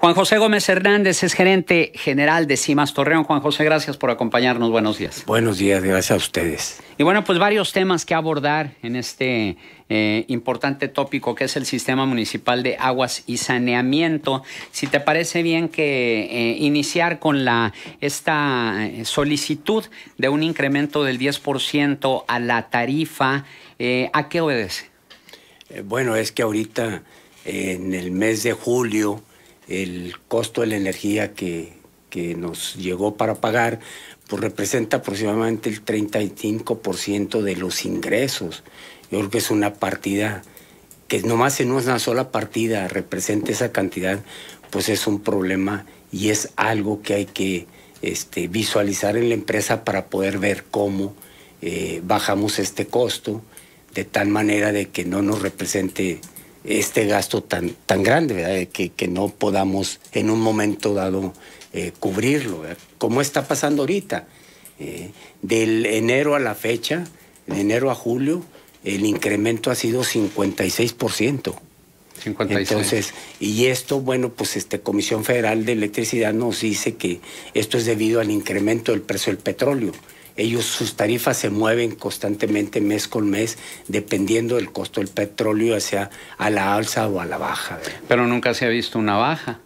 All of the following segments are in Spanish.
Juan José Gómez Hernández es gerente general de Cimas Torreón. Juan José, gracias por acompañarnos. Buenos días. Buenos días, gracias a ustedes. Y bueno, pues varios temas que abordar en este eh, importante tópico que es el sistema municipal de aguas y saneamiento. Si te parece bien que eh, iniciar con la esta eh, solicitud de un incremento del 10% a la tarifa, ¿a qué obedece? bueno, es que ahorita en el mes de julio el costo de la energía que, nos llegó para pagar, pues representa aproximadamente el 35% de los ingresos. Yo creo que es una partida que nomás en una sola partida representa esa cantidad, pues es un problema y es algo que hay que este, visualizar en la empresa para poder ver cómo eh, bajamos este costo de tal manera de que no nos represente este gasto tan, tan grande, Que, no podamos en un momento dado eh, cubrirlo, como está pasando ahorita. Eh, del enero a la fecha, de enero a julio, el incremento ha sido 56%. 56. Entonces, y esto, bueno, pues este Comisión Federal de Electricidad nos dice que esto es debido al incremento del precio del petróleo. Ellos, sus tarifas se mueven constantemente mes con mes, dependiendo del costo del petróleo, ya sea a la alza o a la baja. Pero nunca se ha visto una baja.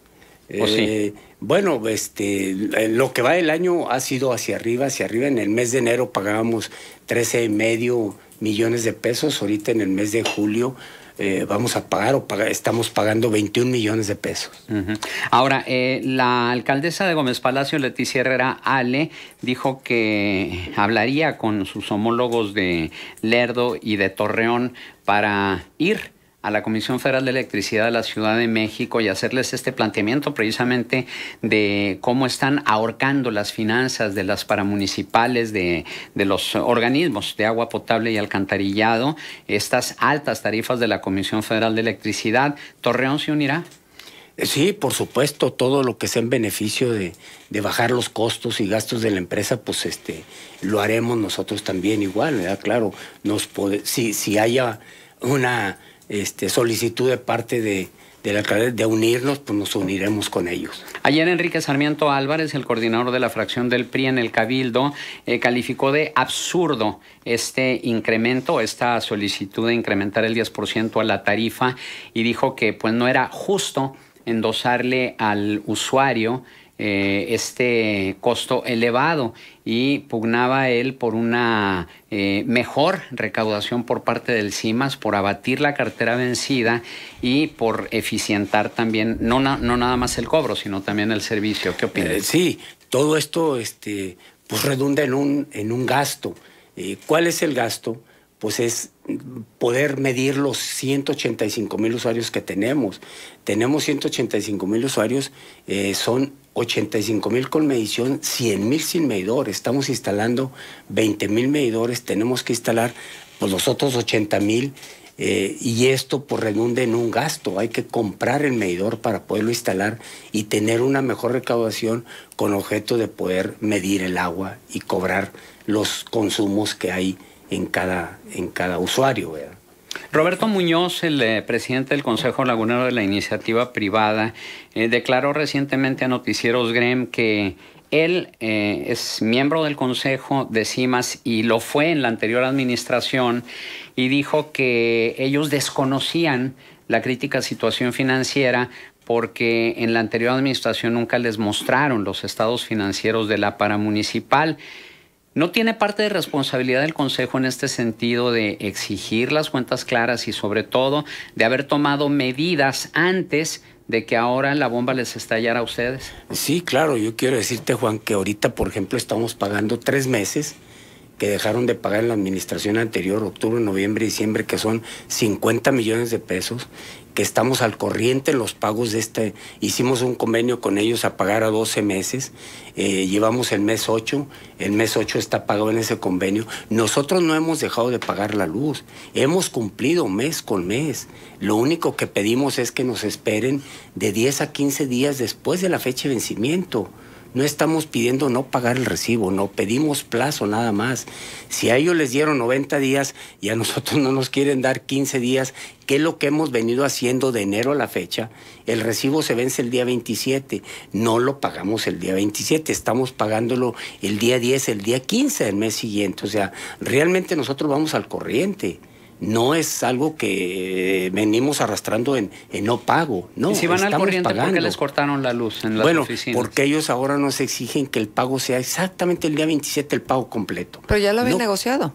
Eh, bueno, este, lo que va el año ha sido hacia arriba, hacia arriba. En el mes de enero pagábamos 13,5 y medio millones de pesos, ahorita en el mes de julio eh, vamos a pagar o estamos pagando 21 millones de pesos. Ahora, eh, la alcaldesa de Gómez Palacio, Leticia Herrera Ale, dijo que hablaría con sus homólogos de Lerdo y de Torreón para ir a la Comisión Federal de Electricidad de la Ciudad de México y hacerles este planteamiento precisamente de cómo están ahorcando las finanzas de las paramunicipales, de, los organismos de agua potable y alcantarillado, estas altas tarifas de la Comisión Federal de Electricidad. ¿Torreón se unirá? Eh, sí, por supuesto, todo lo que sea en beneficio de, bajar los costos y gastos de la empresa, pues este, lo haremos nosotros también igual, ¿verdad? Claro, nos si haya una este, solicitud de parte de, la alcaldesa de unirnos, pues nos uniremos con ellos. Ayer Enrique Sarmiento Álvarez, el coordinador de la fracción del PRI en el Cabildo, eh, calificó de absurdo este incremento, esta solicitud de incrementar el 10% a la tarifa y dijo que pues no era justo endosarle al usuario eh, este costo elevado y pugnaba él por una eh, mejor recaudación por parte del CIMAS, por abatir la cartera vencida y por eficientar también, no, no, nada más el cobro, sino también el servicio. ¿Qué opinas? Eh, sí, todo esto este, pues redunda en un, en un gasto. ¿Cuál es el gasto? pues es poder medir los 185 mil usuarios que tenemos. Tenemos 185 mil usuarios, eh, son 85 mil con medición, 100 mil sin medidor. Estamos instalando 20 mil medidores, tenemos que instalar pues, los otros 80 mil eh, y esto por pues, redunda en un gasto. Hay que comprar el medidor para poderlo instalar y tener una mejor recaudación con objeto de poder medir el agua y cobrar los consumos que hay en cada, en cada usuario. Roberto Muñoz, el eh, presidente del Consejo Lagunero de la Iniciativa Privada, eh, declaró recientemente a Noticieros Grem que él eh, es miembro del Consejo de CIMAS y lo fue en la anterior administración y dijo que ellos desconocían la crítica situación financiera porque en la anterior administración nunca les mostraron los estados financieros de la paramunicipal. municipal ¿No tiene parte de responsabilidad del Consejo en este sentido de exigir las cuentas claras y sobre todo de haber tomado medidas antes de que ahora la bomba les estallara a ustedes? Sí, claro, yo quiero decirte Juan que ahorita, por ejemplo, estamos pagando tres meses que dejaron de pagar en la administración anterior, octubre, noviembre, diciembre, que son 50 millones de pesos, que estamos al corriente los pagos de este. Hicimos un convenio con ellos a pagar a 12 meses. Eh, llevamos el mes 8. El mes 8 está pagado en ese convenio. Nosotros no hemos dejado de pagar la luz. Hemos cumplido mes con mes. Lo único que pedimos es que nos esperen de 10 a 15 días después de la fecha de vencimiento. No estamos pidiendo no pagar el recibo, no pedimos plazo nada más. Si a ellos les dieron 90 días y a nosotros no nos quieren dar 15 días, ¿qué es lo que hemos venido haciendo de enero a la fecha, el recibo se vence el día 27, no lo pagamos el día 27, estamos pagándolo el día 10, el día 15 del mes siguiente. O sea, realmente nosotros vamos al corriente no es algo que venimos arrastrando en, no pago, ¿no? si van al corriente, ¿por les cortaron la luz en bueno, porque ellos ahora nos exigen que el pago sea exactamente el día 27, el pago completo. Pero ya lo habían negociado.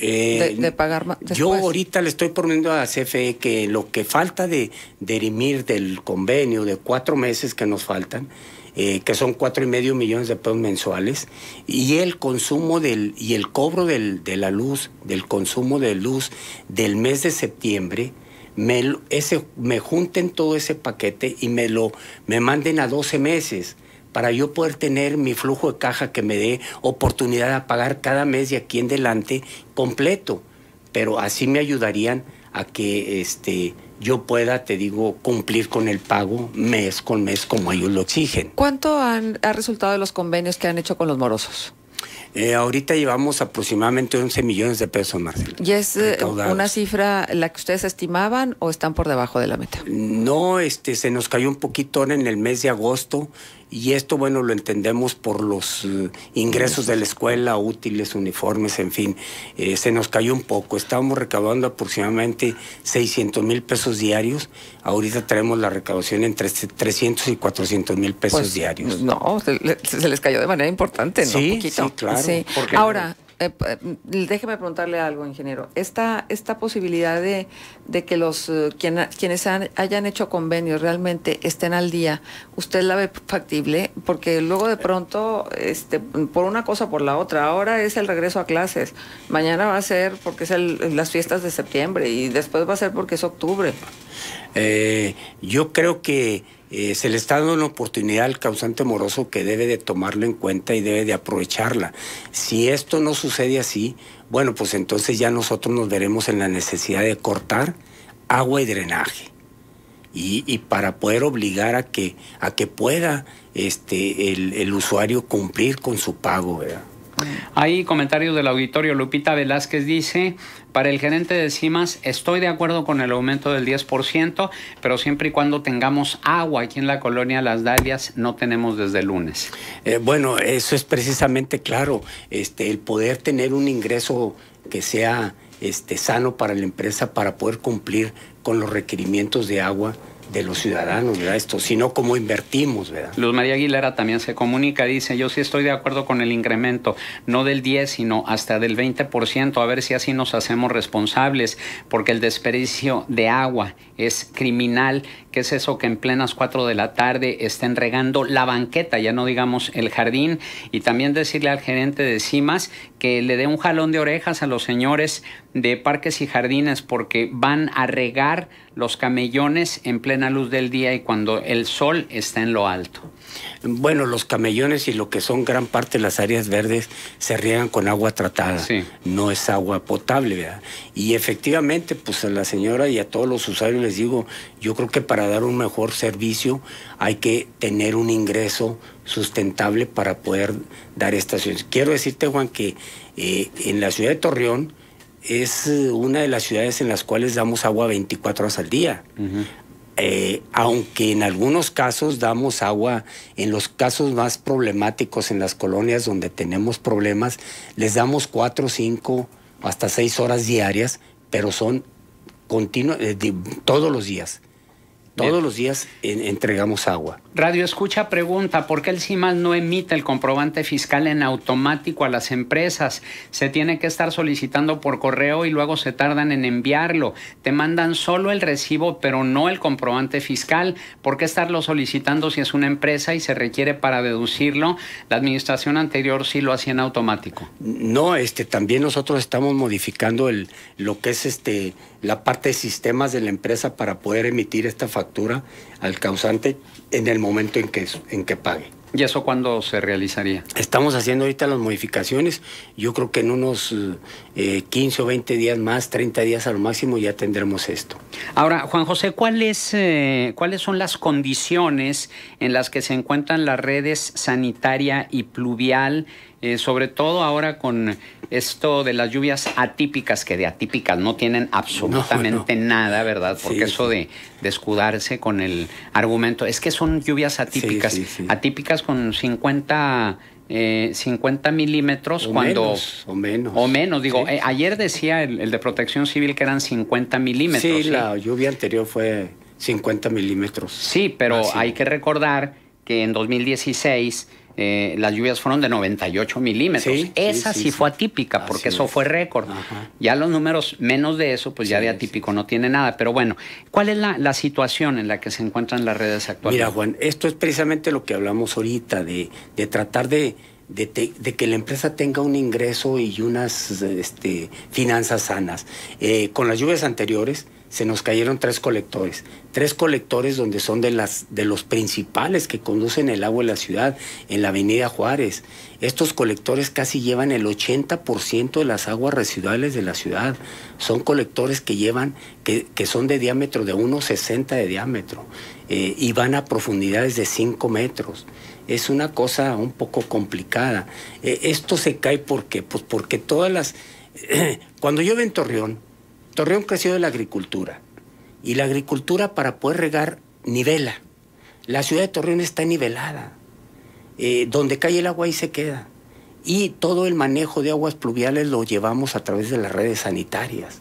Eh, de, pagar Yo ahorita le estoy poniendo a CFE que lo que falta de derimir del convenio de cuatro meses que nos faltan, eh, que son cuatro y medio millones de pesos mensuales, y el consumo del, y el cobro del, de la luz, del consumo de luz del mes de septiembre, me, ese, me junten todo ese paquete y me lo me manden a 12 meses para yo poder tener mi flujo de caja que me dé oportunidad de pagar cada mes de aquí en adelante completo. Pero así me ayudarían a que este, yo pueda, te digo, cumplir con el pago mes con mes como ellos lo exigen. ¿Cuánto han, ha resultado los convenios que han hecho con los morosos? Eh, ahorita llevamos aproximadamente 11 millones de pesos, Marcelo. ¿Y es eh, una cifra la que ustedes estimaban o están por debajo de la meta? No, este, se nos cayó un poquito en el mes de agosto y esto, bueno, lo entendemos por los eh, ingresos de la escuela, útiles, uniformes, en fin. Eh, se nos cayó un poco. Estábamos recaudando aproximadamente 600 mil pesos diarios. Ahorita traemos la recaudación entre 300 y 400 mil pesos pues, diarios. No, se, les cayó de manera importante, ¿no? Sí, sí claro. Ahora, eh, eh, déjeme preguntarle algo, ingeniero. Esta, esta posibilidad de, que los eh, quienes hayan hecho convenios realmente estén al día, ¿usted la ve factible? Porque luego de pronto, este, por una cosa o por la otra, ahora es el regreso a clases, mañana va a ser porque es las fiestas de septiembre y después va a ser porque es octubre. Eh, yo creo que eh, se le está dando una oportunidad al causante moroso que debe de tomarlo en cuenta y debe de aprovecharla. Si esto no sucede así, bueno, pues entonces ya nosotros nos veremos en la necesidad de cortar agua y drenaje. Y, para poder obligar a que, a que pueda este, el, el usuario cumplir con su pago, ¿verdad? Hay comentarios del auditorio. Lupita Velázquez dice, para el gerente de CIMAS estoy de acuerdo con el aumento del 10%, pero siempre y cuando tengamos agua aquí en la colonia Las Dalias, no tenemos desde el lunes. Eh, bueno, eso es precisamente claro, este, el poder tener un ingreso que sea este, sano para la empresa para poder cumplir con los requerimientos de agua de los ciudadanos, ¿verdad? Esto, sino cómo invertimos, ¿verdad? Luz María Aguilera también se comunica, dice, yo sí estoy de acuerdo con el incremento, no del 10, sino hasta del 20%, a ver si así nos hacemos responsables, porque el desperdicio de agua es criminal. ¿Qué es eso que en plenas 4 de la tarde estén regando la banqueta, ya no digamos el jardín? Y también decirle al gerente de CIMAS que le dé un jalón de orejas a los señores de parques y jardines, porque van a regar los camellones en plena la luz del día y cuando el sol está en lo alto. Bueno, los camellones y lo que son gran parte de las áreas verdes se riegan con agua tratada, no es agua potable, ¿verdad? Y efectivamente, pues a la señora y a todos los usuarios les digo, yo creo que para dar un mejor servicio hay que tener un ingreso sustentable para poder dar estaciones. Quiero decirte, Juan, que eh, en la ciudad de Torreón, es eh, una de las ciudades en las cuales damos agua 24 horas al día. Eh, aunque en algunos casos damos agua, en los casos más problemáticos, en las colonias donde tenemos problemas, les damos cuatro, cinco, hasta seis horas diarias, pero son continuos, eh, todos los días. Todos los días entregamos agua. Radio Escucha pregunta, ¿por qué el CIMAS no emite el comprobante fiscal en automático a las empresas? Se tiene que estar solicitando por correo y luego se tardan en enviarlo. Te mandan solo el recibo, pero no el comprobante fiscal. ¿Por qué estarlo solicitando si es una empresa y se requiere para deducirlo? La administración anterior sí lo hacía en automático. No, este, también nosotros estamos modificando el, lo que es este la parte de sistemas de la empresa para poder emitir esta factura al causante en el momento en que, en que pague. ¿Y eso cuándo se realizaría? Estamos haciendo ahorita las modificaciones. Yo creo que en unos 15 eh, o 20 días más, 30 días al máximo, ya tendremos esto. Ahora, Juan José, eh, ¿cuáles son las condiciones en las que se encuentran las redes sanitaria y pluvial, eh, sobre todo ahora con esto de las lluvias atípicas, que de atípicas no tienen absolutamente nada, ¿verdad? Porque eso de, escudarse con el argumento, es que son lluvias atípicas, atípicas con 50 eh, 50 milímetros cuando... o menos. O menos, digo, eh, ayer decía el, de protección civil que eran 50 milímetros. Sí, la lluvia anterior fue 50 milímetros. Sí, pero hay que recordar que en 2016 eh, las lluvias fueron de 98 milímetros. Esa sí, fue atípica, porque eso fue récord. Ya los números menos de eso, pues ya de atípico no tiene nada. Pero bueno, ¿cuál es la, situación en la que se encuentran las redes actuales? Mira, Juan, esto es precisamente lo que hablamos ahorita, de, de tratar de, que la empresa tenga un ingreso y unas este, finanzas sanas. Eh, con las lluvias anteriores, se nos cayeron tres colectores. Tres colectores donde son de, las, de los principales que conducen el agua de la ciudad, en la avenida Juárez. Estos colectores casi llevan el 80% de las aguas residuales de la ciudad. Son colectores que llevan, que, son de diámetro de 1,60 de diámetro eh, y van a profundidades de 5 metros es una cosa un poco complicada. Eh, esto se cae porque, pues porque todas las. Cuando llueve en Torreón, Torreón creció de la agricultura y la agricultura para poder regar nivela. La ciudad de Torreón está nivelada. Eh, donde cae el agua ahí se queda. Y todo el manejo de aguas pluviales lo llevamos a través de las redes sanitarias.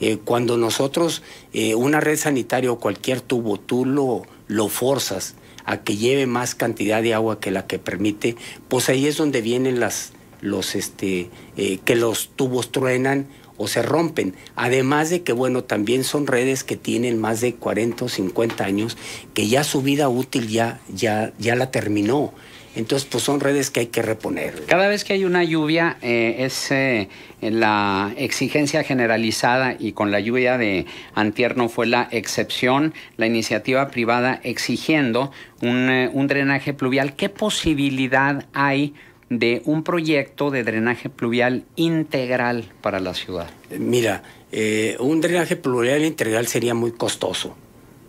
Eh, cuando nosotros, eh, una red sanitaria o cualquier tubo, tú lo, forzas a que lleve más cantidad de agua que la que permite, pues ahí es donde vienen las, los, este, que los tubos truenan o se rompen. Además de que, bueno, también son redes que tienen más de 40 o 50 años, que ya su vida útil ya, ya, ya la terminó. Entonces, pues son redes que hay que reponer. Cada vez que hay una lluvia, eh, es eh, la exigencia generalizada y con la lluvia de Antierno fue la excepción, la iniciativa privada exigiendo un, eh, un drenaje pluvial. ¿Qué posibilidad hay? de un proyecto de drenaje pluvial integral para la ciudad? Mira, eh, un drenaje pluvial integral sería muy costoso,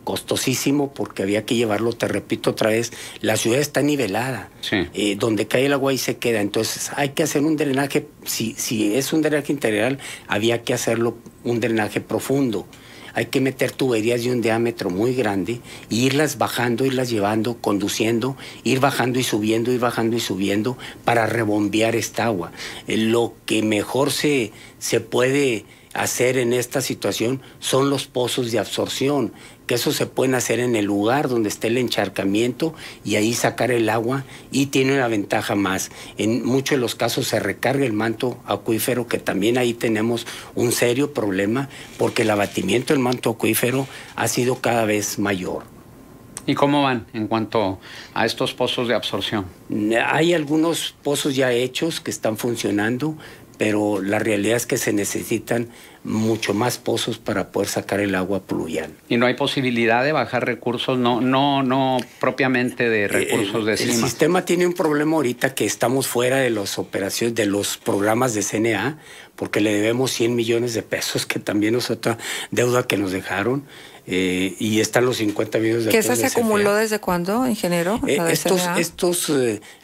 costosísimo porque había que llevarlo, te repito otra vez, la ciudad está nivelada, eh, donde cae el agua y se queda, entonces hay que hacer un drenaje, si, si es un drenaje integral, había que hacerlo un drenaje profundo hay que meter tuberías de un diámetro muy grande, e irlas bajando, irlas llevando, conduciendo, ir bajando y subiendo, ir bajando y subiendo para rebombear esta agua. Eh, lo que mejor se, se puede hacer en esta situación son los pozos de absorción, que eso se puede hacer en el lugar donde esté el encharcamiento y ahí sacar el agua y tiene una ventaja más. En muchos de los casos se recarga el manto acuífero, que también ahí tenemos un serio problema porque el abatimiento del manto acuífero ha sido cada vez mayor. ¿Y cómo van en cuanto a estos pozos de absorción? Hay algunos pozos ya hechos que están funcionando, pero la realidad es que se necesitan mucho más pozos para poder sacar el agua pluvial. Y no hay posibilidad de bajar recursos, no, no, no propiamente de eh, recursos de cima. El sistema tiene un problema ahorita que estamos fuera de las operaciones, de los programas de CNA, porque le debemos 100 millones de pesos, que también es otra deuda que nos dejaron. Eh, y están los 50 millones de ¿Que esa se acumuló desde cuándo, en eh, estos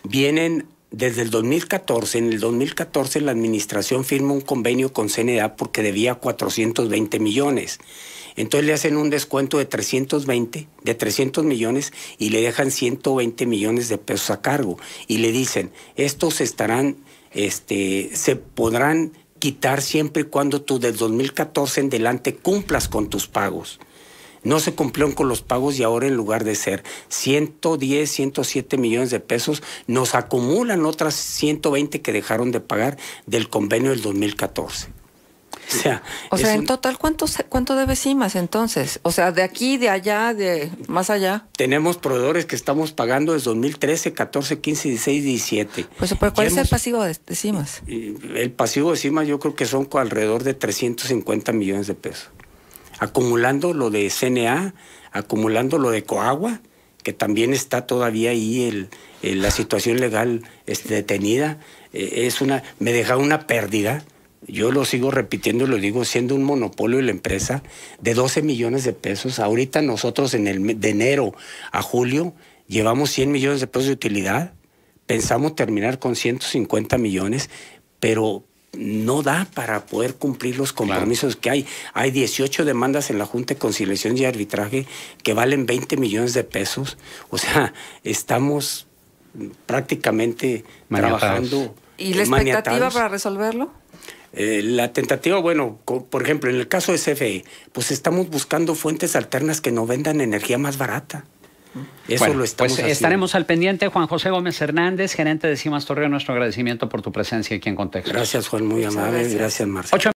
vienen desde el 2014, en el 2014 la administración firma un convenio con CNEDA porque debía 420 millones. Entonces le hacen un descuento de 320, de 300 millones y le dejan 120 millones de pesos a cargo y le dicen, estos estarán este se podrán quitar siempre y cuando tú del 2014 en adelante cumplas con tus pagos. No se cumplieron con los pagos y ahora en lugar de ser 110, 107 millones de pesos, nos acumulan otras 120 que dejaron de pagar del convenio del 2014. O sea, o sea en total, ¿cuánto, ¿cuánto debe CIMAS entonces? O sea, de aquí, de allá, de más allá. Tenemos proveedores que estamos pagando desde 2013, 14, 15, 16, 17. Pues, ¿cuál es el pasivo de, de CIMAS? El pasivo de CIMAS yo creo que son alrededor de 350 millones de pesos acumulando lo de CNA, acumulando lo de Coagua, que también está todavía ahí el, la situación legal este, detenida. Eh, es una, me deja una pérdida, yo lo sigo repitiendo, lo digo, siendo un monopolio de la empresa, de 12 millones de pesos. Ahorita nosotros en el de enero a julio llevamos 100 millones de pesos de utilidad, pensamos terminar con 150 millones, pero no da para poder cumplir los compromisos que hay. Hay 18 demandas en la Junta de Conciliación y Arbitraje que valen 20 millones de pesos. O sea, estamos prácticamente trabajando. ¿Y la expectativa para resolverlo? Eh, la tentativa, bueno, por ejemplo, en el caso de CFE, pues estamos buscando fuentes alternas que no vendan energía más barata. Eso lo pues, estamos Estaremos al pendiente. Juan José Gómez Hernández, gerente de Cimas Torreo, nuestro agradecimiento por tu presencia aquí en Contexto. Gracias, Juan, muy amable. Gracias, Marcelo.